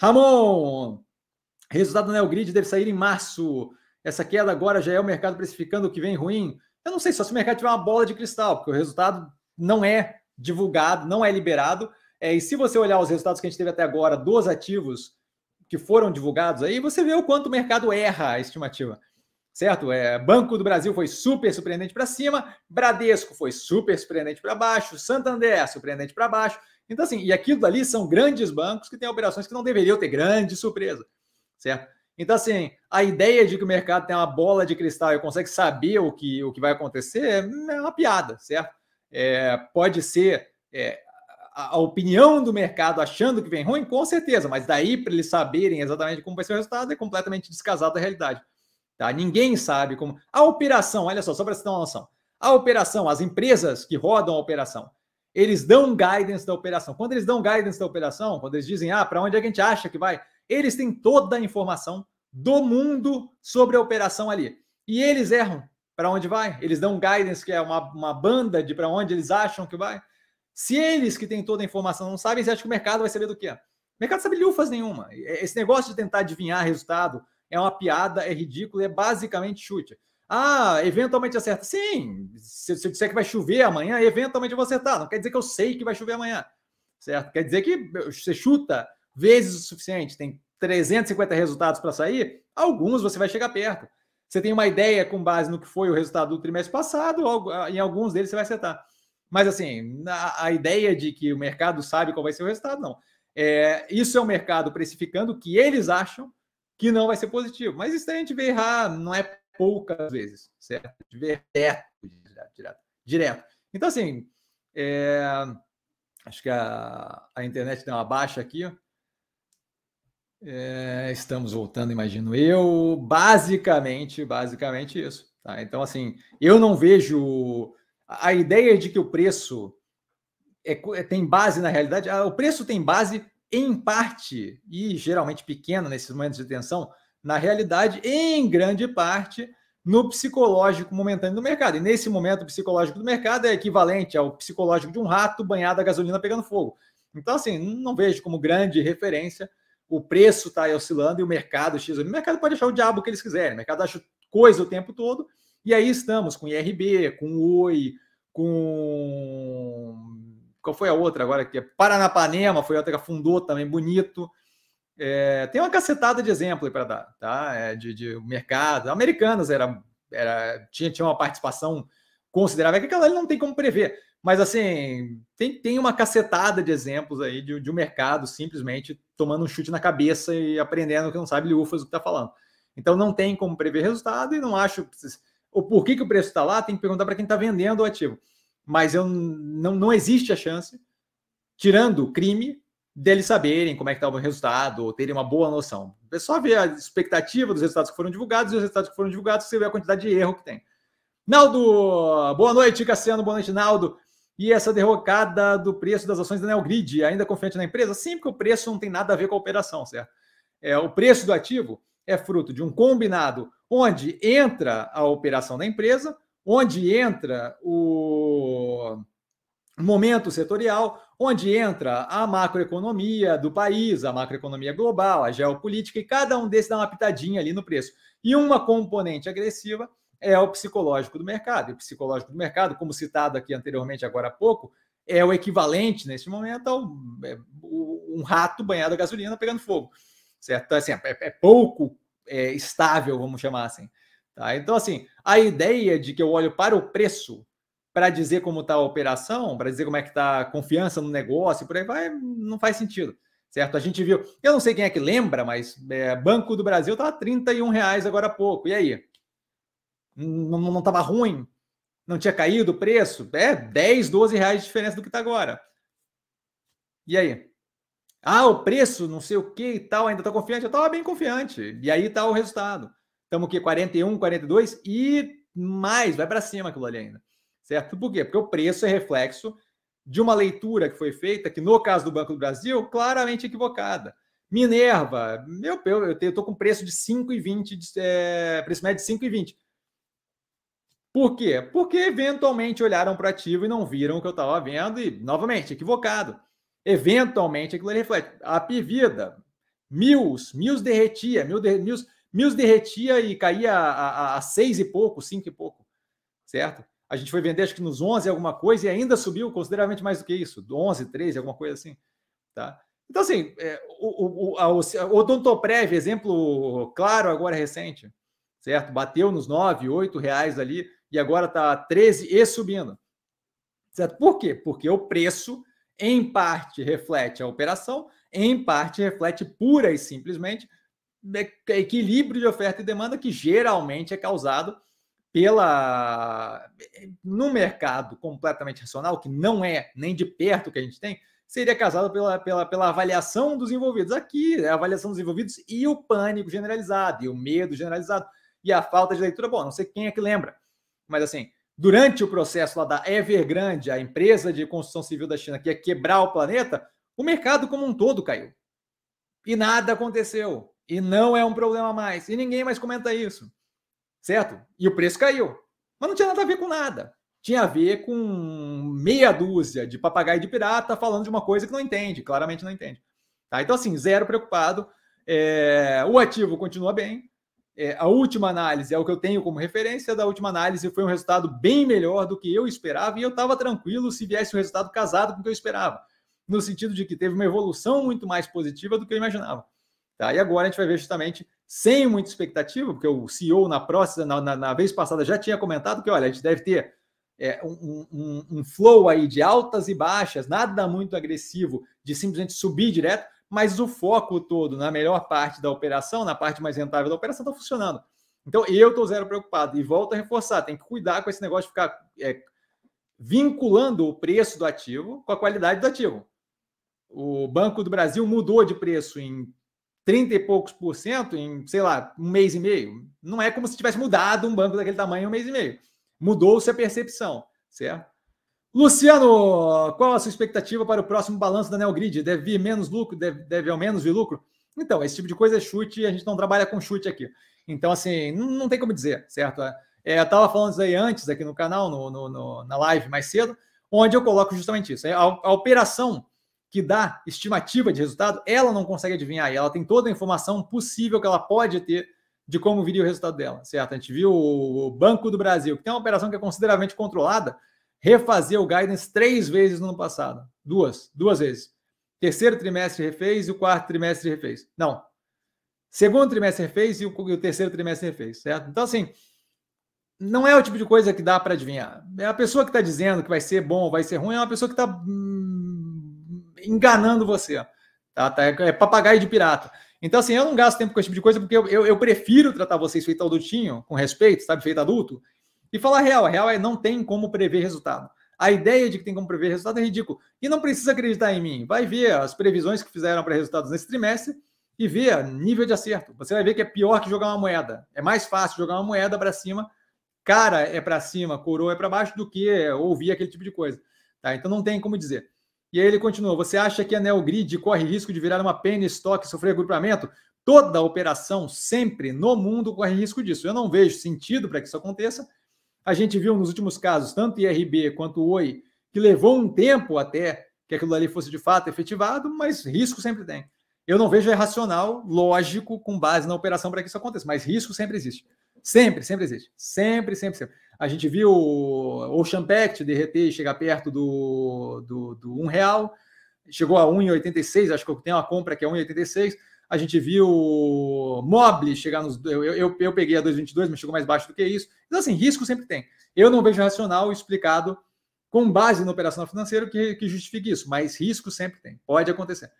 Ramon, resultado do Neogrid deve sair em março. Essa queda agora já é o mercado precificando o que vem ruim. Eu não sei só se o mercado tiver uma bola de cristal, porque o resultado não é divulgado, não é liberado. É, e se você olhar os resultados que a gente teve até agora dos ativos que foram divulgados, aí você vê o quanto o mercado erra a estimativa. Certo? É, Banco do Brasil foi super surpreendente para cima, Bradesco foi super surpreendente para baixo, Santander surpreendente para baixo, então, assim, e aquilo dali são grandes bancos que têm operações que não deveriam ter grande surpresa, certo? Então, assim, a ideia de que o mercado tem uma bola de cristal e consegue saber o que, o que vai acontecer é, é uma piada, certo? É, pode ser é, a, a opinião do mercado achando que vem ruim, com certeza, mas daí para eles saberem exatamente como vai ser o resultado é completamente descasado da realidade. Tá? Ninguém sabe como. A operação, olha só, só para você ter uma noção. A operação, as empresas que rodam a operação, eles dão guidance da operação. Quando eles dão guidance da operação, quando eles dizem, ah, para onde é que a gente acha que vai? Eles têm toda a informação do mundo sobre a operação ali. E eles erram para onde vai. Eles dão guidance, que é uma, uma banda de para onde eles acham que vai. Se eles que têm toda a informação não sabem, você acha que o mercado vai saber do quê? O mercado sabe lufas nenhuma. Esse negócio de tentar adivinhar resultado é uma piada, é ridículo, é basicamente chute. Ah, eventualmente acerta. Sim, se, se eu disser que vai chover amanhã, eventualmente eu vou acertar. Não quer dizer que eu sei que vai chover amanhã, certo? Quer dizer que você chuta vezes o suficiente, tem 350 resultados para sair, alguns você vai chegar perto. Você tem uma ideia com base no que foi o resultado do trimestre passado, ah, em alguns deles você vai acertar. Mas assim, a, a ideia de que o mercado sabe qual vai ser o resultado, não. É, isso é o mercado precificando que eles acham que não vai ser positivo. Mas isso a gente vê errar, não é poucas vezes, certo? Direto, direto, direto. Então, assim, é... acho que a, a internet deu uma baixa aqui, É, estamos voltando, imagino eu. Basicamente, basicamente isso. Tá? Então, assim, eu não vejo a ideia de que o preço é, é, tem base na realidade. Ah, o preço tem base em parte e geralmente pequena nesses momentos de tensão na realidade, em grande parte, no psicológico momentâneo do mercado. E nesse momento, o psicológico do mercado é equivalente ao psicológico de um rato banhado a gasolina pegando fogo. Então, assim, não vejo como grande referência. O preço está oscilando e o mercado X. O mercado pode achar o diabo que eles quiserem. O mercado acha coisa o tempo todo. E aí estamos com IRB, com Oi, com. Qual foi a outra agora? que é? Paranapanema foi outra que afundou também, bonito. É, tem uma cacetada de exemplo para dar, tá? É, de, de mercado. Americanas era, era, tinha, tinha uma participação considerável, é que aquela não tem como prever. Mas assim, tem, tem uma cacetada de exemplos aí de, de um mercado simplesmente tomando um chute na cabeça e aprendendo que não sabe liufas o que está falando. Então não tem como prever resultado e não acho. O porquê que o preço está lá, tem que perguntar para quem está vendendo o ativo. Mas eu não, não existe a chance, tirando crime, deles saberem como é que estava tá o resultado, ou terem uma boa noção. É só ver a expectativa dos resultados que foram divulgados e os resultados que foram divulgados, você vê a quantidade de erro que tem. Naldo, boa noite, Cassiano, boa noite, Naldo. E essa derrocada do preço das ações da Neogrid, ainda confiante na empresa? Sim, porque o preço não tem nada a ver com a operação, certo? É, o preço do ativo é fruto de um combinado onde entra a operação da empresa, onde entra o momento setorial, onde entra a macroeconomia do país, a macroeconomia global, a geopolítica, e cada um desses dá uma pitadinha ali no preço. E uma componente agressiva é o psicológico do mercado. E o psicológico do mercado, como citado aqui anteriormente, agora há pouco, é o equivalente, nesse momento, a é, um, rato banhado a gasolina pegando fogo. Certo? Então, assim, é, é, é, pouco é, estável, vamos chamar assim. Tá? Então, assim, a ideia de que eu olho para o preço para dizer como está a operação, para dizer como é que está a confiança no negócio, por aí vai, não faz sentido, certo? A gente viu, eu não sei quem é que lembra, mas é, Banco do Brasil estava tá R$ reais agora há pouco, e aí? Não estava ruim? Não tinha caído o preço? É 10, 12 reais de diferença do que está agora. E aí? Ah, o preço, não sei o que e tal, ainda está confiante? Eu estava bem confiante. E aí está o resultado. Estamos aqui 41, 42 e mais, vai para cima aquilo ali ainda certo? Por quê? Porque o preço é reflexo de uma leitura que foi feita, que no caso do Banco do Brasil, claramente equivocada. Minerva, meu, eu estou com preço de 5,20, é, preço médio de 5,20. Por quê? Porque eventualmente olharam para o ativo e não viram o que eu estava vendo e, novamente, equivocado. Eventualmente aquilo reflete. A Pivida, Mills, Mills derretia, Mills, Mills derretia e caía a, a, a seis e pouco, cinco e pouco, certo? a gente foi vender acho que nos 11 alguma coisa e ainda subiu consideravelmente mais do que isso, 11, 13, alguma coisa assim, tá? Então, assim, é, o, o, a, o exemplo claro agora recente, certo? Bateu nos 9, 8 reais ali e agora está 13 e subindo, certo? Por quê? Porque o preço, em parte, reflete a operação, em parte, reflete pura e simplesmente né, equilíbrio de oferta e demanda que geralmente é causado pela eh, no mercado completamente racional, que não é nem de perto o que a gente tem, seria causado pela, pela, pela avaliação dos envolvidos. Aqui, é a avaliação dos envolvidos e o pânico generalizado, e o medo generalizado, e a falta de leitura. Bom, não sei quem é que lembra, mas assim, durante o processo lá da Evergrande, a empresa de construção civil da China, que ia quebrar o planeta, o mercado como um todo caiu. E nada aconteceu. E não é um problema mais. E ninguém mais comenta isso certo? E o preço caiu. Mas não tinha nada a ver com nada. Tinha a ver com meia dúzia de papagaio de pirata falando de uma coisa que não entende, claramente não entende. Tá? Então, assim, zero preocupado. É, o ativo continua bem. É, a última análise é o que eu tenho como referência. Da última análise foi um resultado bem melhor do que eu esperava e eu estava tranquilo se viesse o um resultado casado com o que eu esperava, no sentido de que teve uma evolução muito mais positiva do que eu imaginava. Tá? E agora a gente vai ver justamente sem muita expectativa, porque o CEO na próxima, na, na, na vez passada, já tinha comentado que, olha, a gente deve ter é, um, um, um, flow aí de altas e baixas, nada muito agressivo de simplesmente subir direto, mas o foco todo na melhor parte da operação, na parte mais rentável da operação, está funcionando. Então, eu estou zero preocupado. E volto a reforçar, tem que cuidar com esse negócio de ficar é, vinculando o preço do ativo com a qualidade do ativo. O Banco do Brasil mudou de preço em 30 e poucos por cento em, sei lá, um mês e meio. Não é como se tivesse mudado um banco daquele tamanho em um mês e meio. Mudou-se a percepção, certo? Luciano, qual a sua expectativa para o próximo balanço da Neogrid? Deve vir menos lucro? Deve, deve ao menos vir lucro? Então, esse tipo de coisa é chute e a gente não trabalha com chute aqui. Então, assim, não, não tem como dizer, certo? É, eu estava falando isso aí antes aqui no canal, no, no, no, na live mais cedo, onde eu coloco justamente isso. É a, a operação que dá estimativa de resultado, ela não consegue adivinhar. E ela tem toda a informação possível que ela pode ter de como viria o resultado dela, certo? A gente viu o Banco do Brasil, que tem uma operação que é consideravelmente controlada, refazer o guidance três vezes no ano passado. Duas, duas vezes. Terceiro trimestre refez e o quarto trimestre refez. Não. Segundo trimestre refez e o, terceiro trimestre refez, certo? Então, assim, não é o tipo de coisa que dá para adivinhar. É a pessoa que está dizendo que vai ser bom ou vai ser ruim, é uma pessoa que está hum, enganando você. Tá, tá, é, é papagaio de pirata. Então, assim, eu não gasto tempo com esse tipo de coisa, porque eu, eu, eu prefiro tratar vocês feito adultinho, com respeito, sabe, feito adulto, e falar a real. A real é não tem como prever resultado. A ideia de que tem como prever resultado é ridículo. E não precisa acreditar em mim. Vai ver as previsões que fizeram para resultados nesse trimestre e ver nível de acerto. Você vai ver que é pior que jogar uma moeda. É mais fácil jogar uma moeda para cima, cara é para cima, coroa é para baixo, do que ouvir aquele tipo de coisa. Tá? Então não tem como dizer. E aí ele continua: você acha que a Neogrid corre risco de virar uma penny stock e sofrer agrupamento? Toda operação, sempre no mundo, corre risco disso. Eu não vejo sentido para que isso aconteça. A gente viu nos últimos casos, tanto IRB quanto Oi, que levou um tempo até que aquilo ali fosse de fato efetivado, mas risco sempre tem. Eu não vejo é racional, lógico, com base na operação para que isso aconteça, mas risco sempre existe. Sempre, sempre existe. Sempre, sempre, sempre. A gente viu o Ocean Pact derreter e chegar perto do, do, do 1 real. Chegou a 1,86, acho que tem uma compra que é 1,86. A gente viu Mobile chegar nos. Eu, eu, eu peguei a 2,22, mas chegou mais baixo do que isso. Então, assim, risco sempre tem. Eu não vejo racional explicado com base no operacional financeiro que, que justifique isso, mas risco sempre tem. Pode acontecer.